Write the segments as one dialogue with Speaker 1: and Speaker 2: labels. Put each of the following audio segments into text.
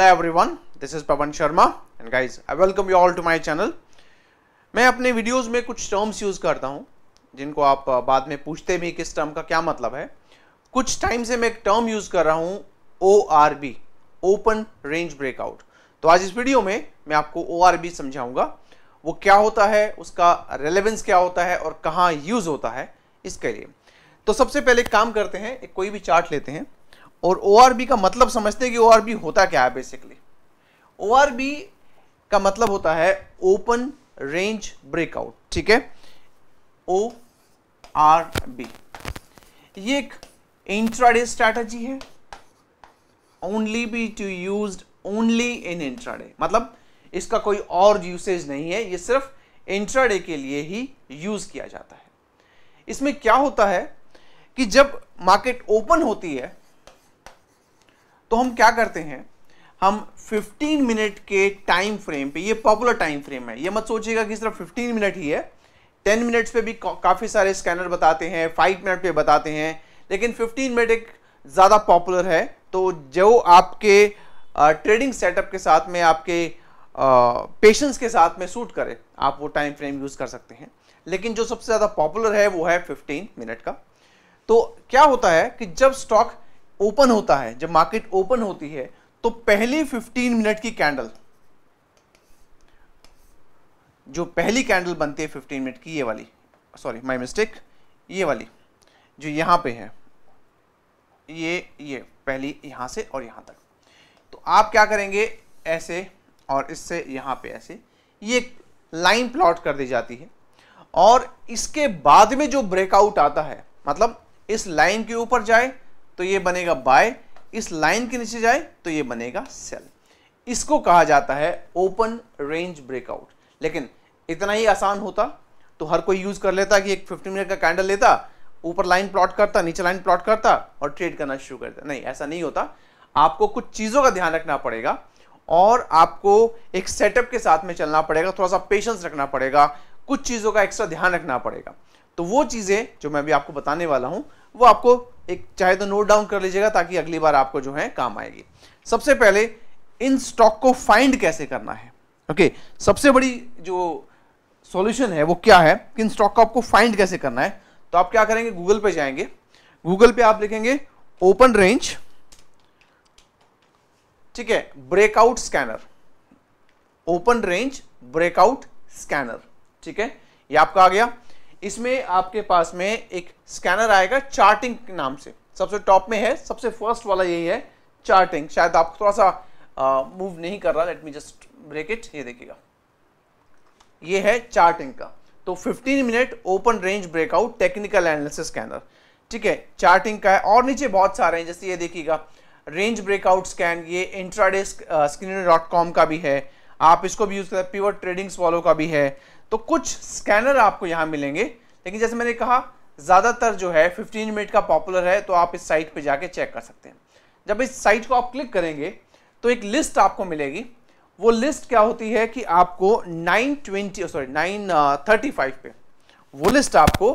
Speaker 1: hello everyone this is Pawan Sharma and guys I welcome you all to my channel मैं अपने videos में कुछ terms use करता हूँ जिनको आप बाद में पूछते भी किस टर्म का क्या मतलब है कुछ टाइम से मैं एक टर्म यूज़ कर रहा हूँ O R B open range breakout तो आज इस वीडियो में मैं आपको ओ आर बी समझाऊंगा वो क्या होता है उसका रेलिवेंस क्या होता है और कहाँ यूज़ होता है इसके लिए तो सबसे पहले काम करते हैं एक कोई भी चार्ट लेते हैं और ओ का मतलब समझते हैं कि ओ होता क्या है बेसिकली ओ का मतलब होता है ओपन रेंज ब्रेकआउट ठीक है ओ आर बी ये एक इंट्राडे स्ट्रैटेजी है only be to use only in intraday मतलब इसका कोई और यूसेज नहीं है ये सिर्फ इंट्राडे के लिए ही यूज किया जाता है इसमें क्या होता है कि जब मार्केट ओपन होती है तो हम क्या करते हैं हम 15 मिनट के टाइम फ्रेम पे ये पॉपुलर टाइम फ्रेम है ये मत सोचिएगा कि सिर्फ 15 मिनट ही है 10 मिनट्स पे भी काफ़ी सारे स्कैनर बताते हैं 5 मिनट पे बताते हैं लेकिन 15 मिनट एक ज़्यादा पॉपुलर है तो जो आपके ट्रेडिंग सेटअप के साथ में आपके पेशेंस के साथ में सूट करे आप वो टाइम फ्रेम यूज़ कर सकते हैं लेकिन जो सबसे ज़्यादा पॉपुलर है वो है फिफ्टीन मिनट का तो क्या होता है कि जब स्टॉक ओपन होता है जब मार्केट ओपन होती है तो पहली 15 मिनट की कैंडल जो पहली कैंडल बनती है 15 मिनट की ये वाली सॉरी माय मिस्टेक ये वाली जो यहां पे है ये ये पहली यहां से और यहां तक तो आप क्या करेंगे ऐसे और इससे यहां पे ऐसे ये लाइन प्लॉट कर दी जाती है और इसके बाद में जो ब्रेकआउट आता है मतलब इस लाइन के ऊपर जाए तो ये बनेगा बाय इस लाइन के नीचे जाए तो ये बनेगा सेल इसको कहा जाता है ओपन रेंज ब्रेकआउट लेकिन इतना ही आसान होता तो हर कोई यूज़ कर लेता कि एक 15 मिनट का कैंडल लेता ऊपर लाइन प्लॉट करता नीचे लाइन प्लॉट करता और ट्रेड करना शुरू करता नहीं ऐसा नहीं होता आपको कुछ चीज़ों का ध्यान रखना पड़ेगा और आपको एक सेटअप के साथ में चलना पड़ेगा थोड़ा सा पेशेंस रखना पड़ेगा कुछ चीज़ों का एक्स्ट्रा ध्यान रखना पड़ेगा तो वो चीज़ें जो मैं अभी आपको बताने वाला हूँ वो आपको एक चाहे तो नोट डाउन कर लीजिएगा ताकि अगली बार आपको जो है काम आएगी सबसे पहले इन स्टॉक को फाइंड कैसे करना है ओके okay, सबसे बड़ी जो सॉल्यूशन है वो क्या है कि इन स्टॉक को आपको फाइंड कैसे करना है तो आप क्या करेंगे गूगल पे जाएंगे गूगल पे आप लिखेंगे ओपन रेंज ठीक है breakout scanner open range breakout scanner ठीक है ये आपका आ गया इसमें आपके पास में एक स्कैनर आएगा चार्टिंग नाम से सबसे टॉप में है सबसे फर्स्ट वाला यही है चार्टिंग शायद आपको थोड़ा सा मूव नहीं कर रहा let me just break it ये देखिएगा ये है चार्टिंग का तो 15 minute open range breakout technical analysis scanner ठीक है चार्टिंग का है और नीचे बहुत सारे हैं जैसे ये देखिएगा रेंज ब्रेकआउट स्कैन ये इंट्राडे स्क्रीन डॉट कॉम का भी है आप इसको भी यूज़ कर पीवर ट्रेडिंग वालों का भी है तो कुछ स्कैनर आपको यहाँ मिलेंगे लेकिन जैसे मैंने कहा ज़्यादातर जो है 15 मिनट का पॉपुलर है तो आप इस साइट पे जाके चेक कर सकते हैं जब इस साइट को आप क्लिक करेंगे तो एक लिस्ट आपको मिलेगी वो लिस्ट क्या होती है कि आपको 920 सॉरी 935 पे वो लिस्ट आपको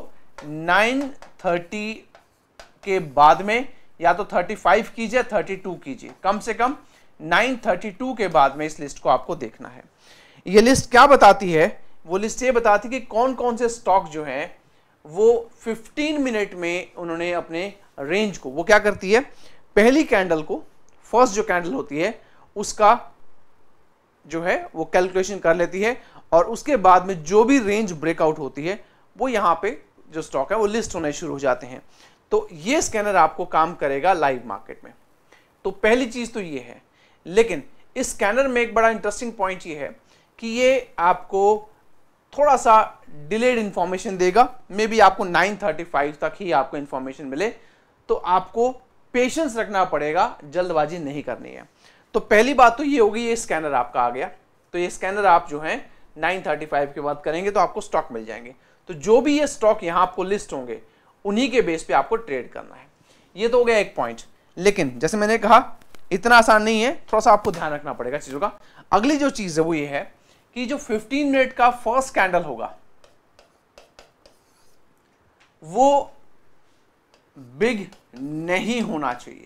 Speaker 1: 930 के बाद में या तो 35 कीजिए 32 कीजिए कम से कम 932 के बाद में इस लिस्ट को आपको देखना है ये लिस्ट क्या बताती है वो लिस्ट ये बताती कि कौन कौन से स्टॉक जो हैं वो 15 मिनट में उन्होंने अपने रेंज को वो क्या करती है पहली कैंडल को फर्स्ट जो कैंडल होती है उसका जो है वो कैलकुलेशन कर लेती है और उसके बाद में जो भी रेंज ब्रेकआउट होती है वो यहाँ पे जो स्टॉक है वो लिस्ट होने शुरू हो जाते हैं तो ये स्कैनर आपको काम करेगा लाइव मार्केट में तो पहली चीज़ तो ये है लेकिन इस स्कैनर में एक बड़ा इंटरेस्टिंग पॉइंट ये है कि ये आपको थोड़ा सा डिलेड इन्फॉर्मेशन देगा मे बी आपको 9:35 तक ही आपको इन्फॉर्मेशन मिले तो आपको पेशेंस रखना पड़ेगा जल्दबाजी नहीं करनी है तो पहली बात तो ये होगी ये स्कैनर आपका आ गया तो ये स्कैनर आप जो है 9:35 के बाद करेंगे तो आपको स्टॉक मिल जाएंगे तो जो भी ये स्टॉक यहाँ आपको लिस्ट होंगे उन्हीं के बेस पर आपको ट्रेड करना है ये तो हो गया एक पॉइंट लेकिन जैसे मैंने कहा इतना आसान नहीं है थोड़ा सा आपको ध्यान रखना पड़ेगा चीज़ों का अगली जो चीज़ है वो ये है कि जो 15 मिनट का फर्स्ट कैंडल होगा वो बिग नहीं होना चाहिए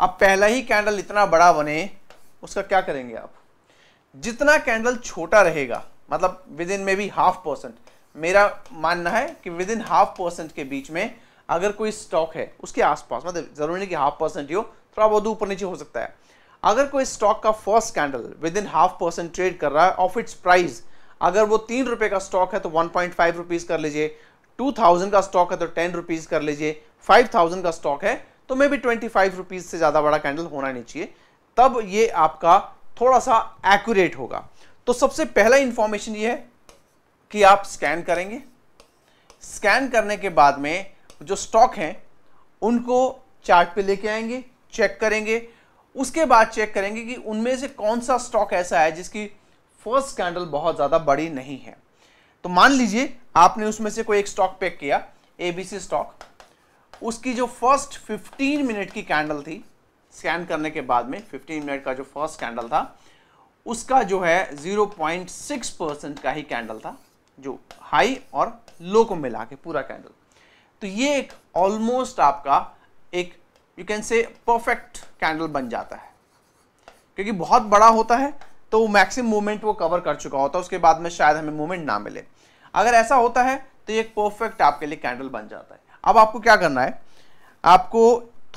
Speaker 1: अब पहला ही कैंडल इतना बड़ा बने उसका क्या करेंगे आप जितना कैंडल छोटा रहेगा मतलब within maybe half percent मेरा मानना है कि विद इन हाफ परसेंट के बीच में अगर कोई स्टॉक है उसके आसपास मतलब जरूरी नहीं कि हाफ परसेंट ही हो थोड़ा बहुत ऊपर नीचे हो सकता है अगर कोई स्टॉक का first candle within half percent trade कर रहा है ऑफ इट्स प्राइस अगर वो तीन रुपए का स्टॉक है तो वन पॉइंट फाइव रुपीज़ कर लीजिए टू थाउजेंड का स्टॉक है तो टेन रुपीज़ कर लीजिए फाइव थाउजेंड का स्टॉक है तो maybe twenty five rupees से ज़्यादा बड़ा कैंडल होना नहीं चाहिए तब ये आपका थोड़ा सा एक्यूरेट होगा तो सबसे पहला इंफॉर्मेशन ये है कि आप स्कैन करेंगे स्कैन करने के बाद में जो स्टॉक हैं उनको चार्ट पे लेके आएंगे चेक करेंगे उसके बाद चेक करेंगे कि उनमें से कौन सा स्टॉक ऐसा है जिसकी फर्स्ट कैंडल बहुत ज़्यादा बड़ी नहीं है तो मान लीजिए आपने उसमें से कोई एक स्टॉक पिक किया एबीसी स्टॉक उसकी जो फर्स्ट 15 मिनट की कैंडल थी स्कैन करने के बाद में 15 मिनट का जो फर्स्ट कैंडल था उसका जो है 0.6 परसेंट का ही कैंडल था जो हाई और लो को मिला के पूरा कैंडल तो ये एक ऑलमोस्ट आपका एक you can say perfect candle बन जाता है क्योंकि बहुत बड़ा होता है तो वो मैक्सिमम मूवमेंट वो कवर कर चुका होता है उसके बाद में शायद हमें मूवमेंट ना मिले अगर ऐसा होता है तो ये एक परफेक्ट आपके लिए कैंडल बन जाता है अब आपको क्या करना है आपको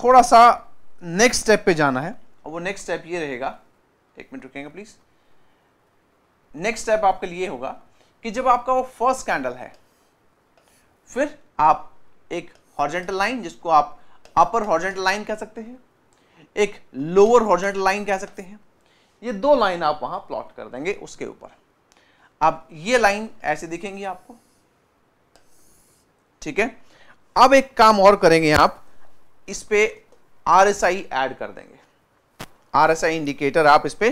Speaker 1: थोड़ा सा नेक्स्ट स्टेप पे जाना है और वो नेक्स्ट स्टेप ये रहेगा एक मिनट रुकेंगे प्लीज़ नेक्स्ट स्टेप आपके लिए होगा कि जब आपका वो फर्स्ट कैंडल है फिर आप एक हॉर्जेंटल लाइन जिसको आप अपर हॉर्जेंटल लाइन कह सकते हैं एक लोअर हॉर्जेंटल लाइन कह सकते हैं ये दो लाइन आप वहां प्लॉट कर देंगे उसके ऊपर अब ये लाइन ऐसे दिखेंगी आपको ठीक है अब एक काम और करेंगे आप इस पे आर एस आई एड कर देंगे आर एस आई इंडिकेटर आप इस पे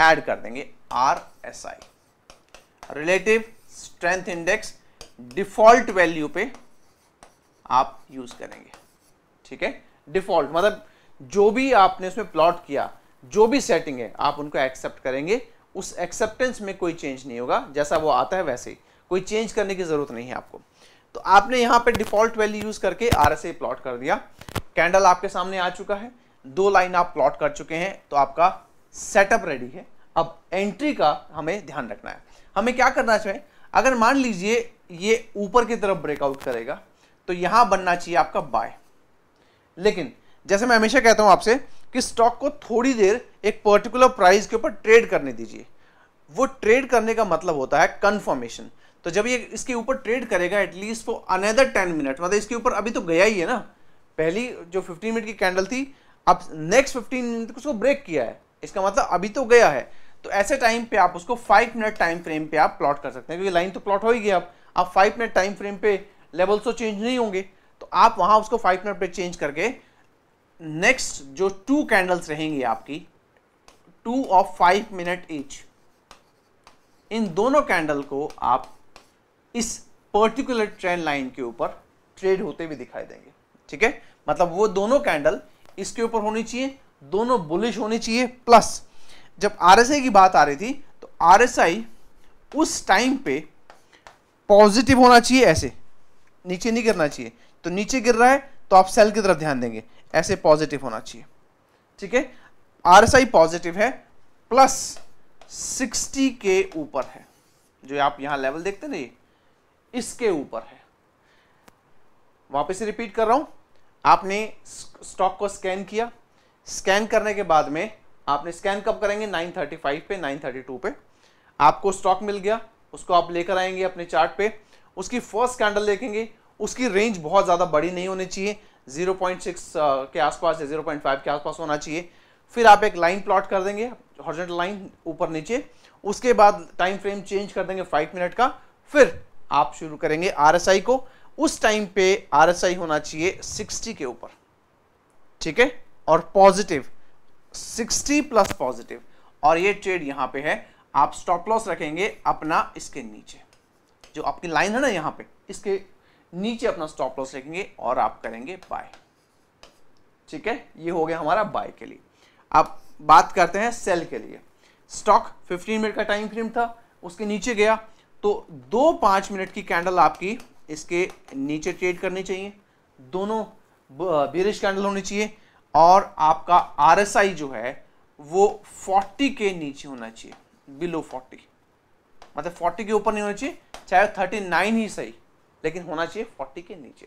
Speaker 1: एड कर देंगे R S I relative strength index default value पे आप यूज करेंगे ठीक है डिफॉल्ट मतलब जो भी आपने उसमें प्लॉट किया जो भी सेटिंग है आप उनको एक्सेप्ट करेंगे उस एक्सेप्टेंस में कोई चेंज नहीं होगा जैसा वो आता है वैसे ही कोई चेंज करने की ज़रूरत नहीं है आपको तो आपने यहाँ पे डिफ़ॉल्ट वैल्यू यूज़ करके आर एस प्लॉट कर दिया कैंडल आपके सामने आ चुका है दो लाइन आप प्लॉट कर चुके हैं तो आपका सेटअप रेडी है अब एंट्री का हमें ध्यान रखना है हमें क्या करना चाहिए अगर मान लीजिए ये ऊपर की तरफ ब्रेकआउट करेगा तो यहां बनना चाहिए आपका बाय लेकिन जैसे मैं हमेशा कहता हूँ आपसे कि स्टॉक को थोड़ी देर एक पर्टिकुलर प्राइस के ऊपर ट्रेड करने दीजिए वो ट्रेड करने का मतलब होता है कन्फर्मेशन तो जब ये इसके ऊपर ट्रेड करेगा at least for another ten minute मतलब इसके ऊपर अभी तो गया ही है ना पहली जो फिफ्टीन मिनट की कैंडल थी अब नेक्स्ट फिफ्टीन मिनट उसको ब्रेक किया है इसका मतलब अभी तो गया है तो ऐसे टाइम पे आप उसको फाइव मिनट टाइम फ्रेम पे आप प्लॉट कर सकते हैं क्योंकि लाइन तो प्लॉट हो ही गया अब आप फाइव मिनट टाइम फ्रेम पे लेवल्स तो चेंज नहीं होंगे तो आप वहाँ उसको फाइव मिनट पे चेंज करके नेक्स्ट जो टू कैंडल्स रहेंगी आपकी two of five minute each इन दोनों कैंडल को आप इस पर्टिकुलर ट्रेंड लाइन के ऊपर ट्रेड होते हुए दिखाई देंगे ठीक है मतलब वो दोनों कैंडल इसके ऊपर होनी चाहिए दोनों बुलिश होनी चाहिए प्लस जब आरएसआई की बात आ रही थी तो आरएसआई उस टाइम पे पॉजिटिव होना चाहिए ऐसे नीचे नहीं गिरना चाहिए तो नीचे गिर रहा है तो आप सेल की तरफ ध्यान देंगे ऐसे पॉजिटिव होना चाहिए ठीक है आई पॉजिटिव है प्लस 60 के ऊपर है जो आप यहां लेवल देखते ना ये इसके ऊपर है वापस रिपीट कर रहा हूं आपने स्टॉक को स्कैन किया स्कैन करने के बाद में आपने स्कैन कब करेंगे 935 पे 932 पे आपको स्टॉक मिल गया उसको आप लेकर आएंगे अपने चार्ट पे उसकी फर्स्ट कैंडल देखेंगे उसकी रेंज बहुत ज़्यादा बड़ी नहीं होनी चाहिए सिक्स के आसपास या फाइव के आसपास होना चाहिए फिर आप एक लाइन प्लॉट कर देंगे हॉर्जेंटल लाइन ऊपर नीचे उसके बाद टाइम फ्रेम चेंज कर देंगे फाइव मिनट का फिर आप शुरू करेंगे आरएसआई को उस टाइम पे आरएसआई होना चाहिए 60 के ऊपर ठीक है और पॉजिटिव 60 प्लस पॉजिटिव और ये ट्रेड यहां पे है आप स्टॉप लॉस रखेंगे अपना इसके नीचे जो आपकी लाइन है ना यहाँ पे इसके नीचे अपना स्टॉप लॉस रखेंगे और आप करेंगे बाय ठीक है ये हो गया हमारा बाय के लिए आप बात करते हैं सेल के लिए स्टॉक 15 मिनट का टाइम फ्रेम था उसके नीचे गया तो दो पांच मिनट की कैंडल आपकी इसके नीचे ट्रेड करनी चाहिए दोनों बेरिश कैंडल होनी चाहिए और आपका आर जो है वो 40 के नीचे होना चाहिए बिलो 40 मतलब 40 के ऊपर नहीं होना चाहिए चाहे 39 ही सही लेकिन होना चाहिए फोर्टी के नीचे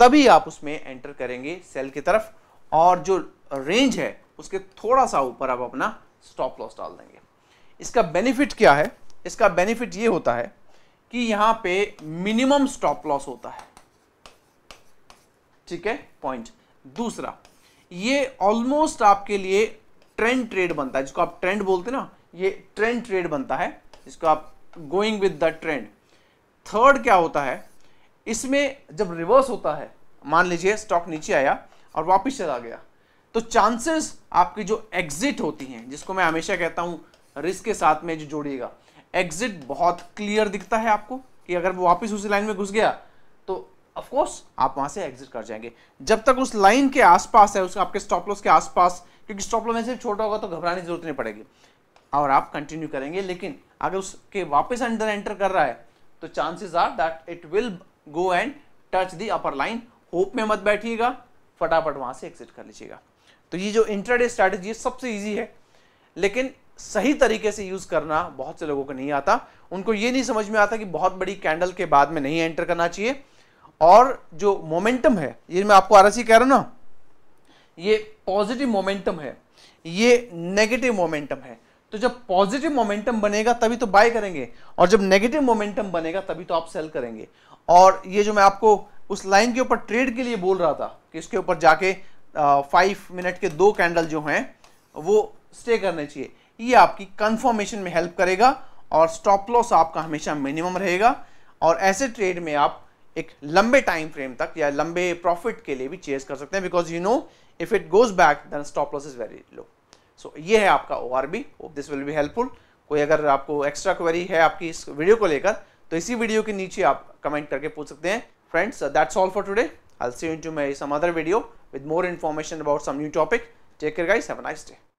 Speaker 1: तभी आप उसमें एंटर करेंगे सेल की तरफ और जो रेंज है उसके थोड़ा सा ऊपर आप अपना स्टॉप लॉस डाल देंगे इसका बेनिफिट क्या है इसका बेनिफिट ये होता है कि यहां पे मिनिमम स्टॉप लॉस होता है ठीक है पॉइंट दूसरा ये ऑलमोस्ट आपके लिए ट्रेंड ट्रेड बनता है जिसको आप ट्रेंड बोलते हैं ना ये ट्रेंड ट्रेड बनता है जिसको आप going with the trend third क्या होता है इसमें जब रिवर्स होता है मान लीजिए स्टॉक नीचे आया और वापस चला गया तो चांसेस आपकी जो एग्जिट होती हैं जिसको मैं हमेशा कहता हूँ रिस्क के साथ में जो जोड़िएगा एग्जिट बहुत क्लियर दिखता है आपको कि अगर वो वापस उसी लाइन में घुस गया तो ऑफकोर्स आप वहाँ से एग्जिट कर जाएंगे जब तक उस लाइन के आसपास है उस आपके स्टॉप लॉस के आसपास क्योंकि स्टॉप लॉस में सिर्फ छोटा होगा तो घबराने की जरूरत नहीं पड़ेगी और आप कंटिन्यू करेंगे लेकिन अगर उसके वापस अंदर एंटर कर रहा है तो chances are that it will go and touch the upper line hope में मत बैठिएगा फटाफट वहां से एक्सिट कर लीजिएगा तो ये जो इंटरडे स्ट्रैटेजी सबसे ईजी है लेकिन सही तरीके से यूज़ करना बहुत से लोगों को नहीं आता उनको ये नहीं समझ में आता कि बहुत बड़ी कैंडल के बाद में नहीं एंटर करना चाहिए और जो मोमेंटम है ये मैं आपको आर कह रहा ना ये पॉजिटिव मोमेंटम है ये नेगेटिव मोमेंटम है तो जब पॉजिटिव मोमेंटम बनेगा तभी तो बाय करेंगे और जब नेगेटिव मोमेंटम बनेगा तभी तो आप सेल करेंगे और ये जो मैं आपको उस लाइन के ऊपर ट्रेड के लिए बोल रहा था कि इसके ऊपर जाके फाइव मिनट के दो कैंडल जो हैं वो स्टे करने चाहिए ये आपकी कंफर्मेशन में हेल्प करेगा और स्टॉप लॉस आपका हमेशा मिनिमम रहेगा और ऐसे ट्रेड में आप एक लंबे टाइम फ्रेम तक या लंबे प्रॉफिट के लिए भी चेज कर सकते हैं because you know if it goes back then stop loss is very low so so, ये है आपका O R B hope this will be helpful कोई अगर आपको एक्स्ट्रा क्वेरी है आपकी इस वीडियो को लेकर तो इसी वीडियो के नीचे आप कमेंट करके पूछ सकते हैं friends that's all for today I see in to my some other video with more information about some new topic take care guys have a nice day